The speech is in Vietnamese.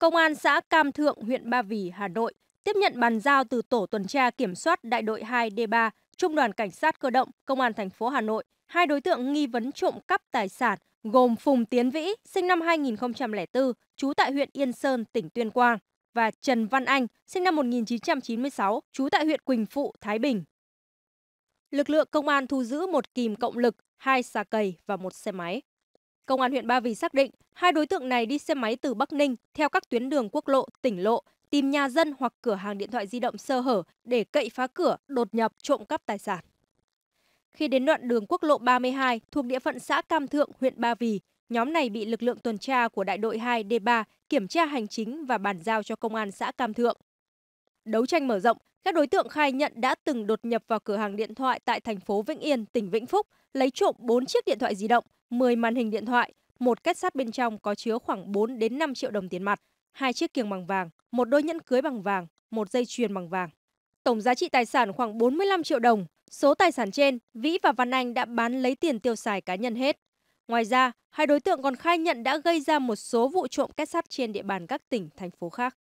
Công an xã Cam Thượng, huyện Ba Vì, Hà Nội tiếp nhận bàn giao từ tổ tuần tra kiểm soát đại đội 2D3, Trung đoàn Cảnh sát cơ động, Công an thành phố Hà Nội, hai đối tượng nghi vấn trộm cắp tài sản gồm Phùng Tiến Vĩ, sinh năm 2004, trú tại huyện Yên Sơn, tỉnh Tuyên Quang và Trần Văn Anh, sinh năm 1996, trú tại huyện Quỳnh Phụ, Thái Bình. Lực lượng công an thu giữ một kìm cộng lực, hai xà cầy và một xe máy. Công an huyện Ba Vì xác định hai đối tượng này đi xe máy từ Bắc Ninh theo các tuyến đường quốc lộ, tỉnh lộ, tìm nhà dân hoặc cửa hàng điện thoại di động sơ hở để cậy phá cửa, đột nhập, trộm cắp tài sản. Khi đến đoạn đường quốc lộ 32 thuộc địa phận xã Cam Thượng, huyện Ba Vì, nhóm này bị lực lượng tuần tra của đại đội 2D3 kiểm tra hành chính và bàn giao cho công an xã Cam Thượng đấu tranh mở rộng, các đối tượng khai nhận đã từng đột nhập vào cửa hàng điện thoại tại thành phố Vĩnh Yên, tỉnh Vĩnh Phúc, lấy trộm 4 chiếc điện thoại di động, 10 màn hình điện thoại, một kết sắt bên trong có chứa khoảng 4 đến 5 triệu đồng tiền mặt, hai chiếc kiềng bằng vàng, một đôi nhẫn cưới bằng vàng, một dây chuyền bằng vàng. Tổng giá trị tài sản khoảng 45 triệu đồng. Số tài sản trên, Vĩ và Văn Anh đã bán lấy tiền tiêu xài cá nhân hết. Ngoài ra, hai đối tượng còn khai nhận đã gây ra một số vụ trộm kết sắt trên địa bàn các tỉnh, thành phố khác.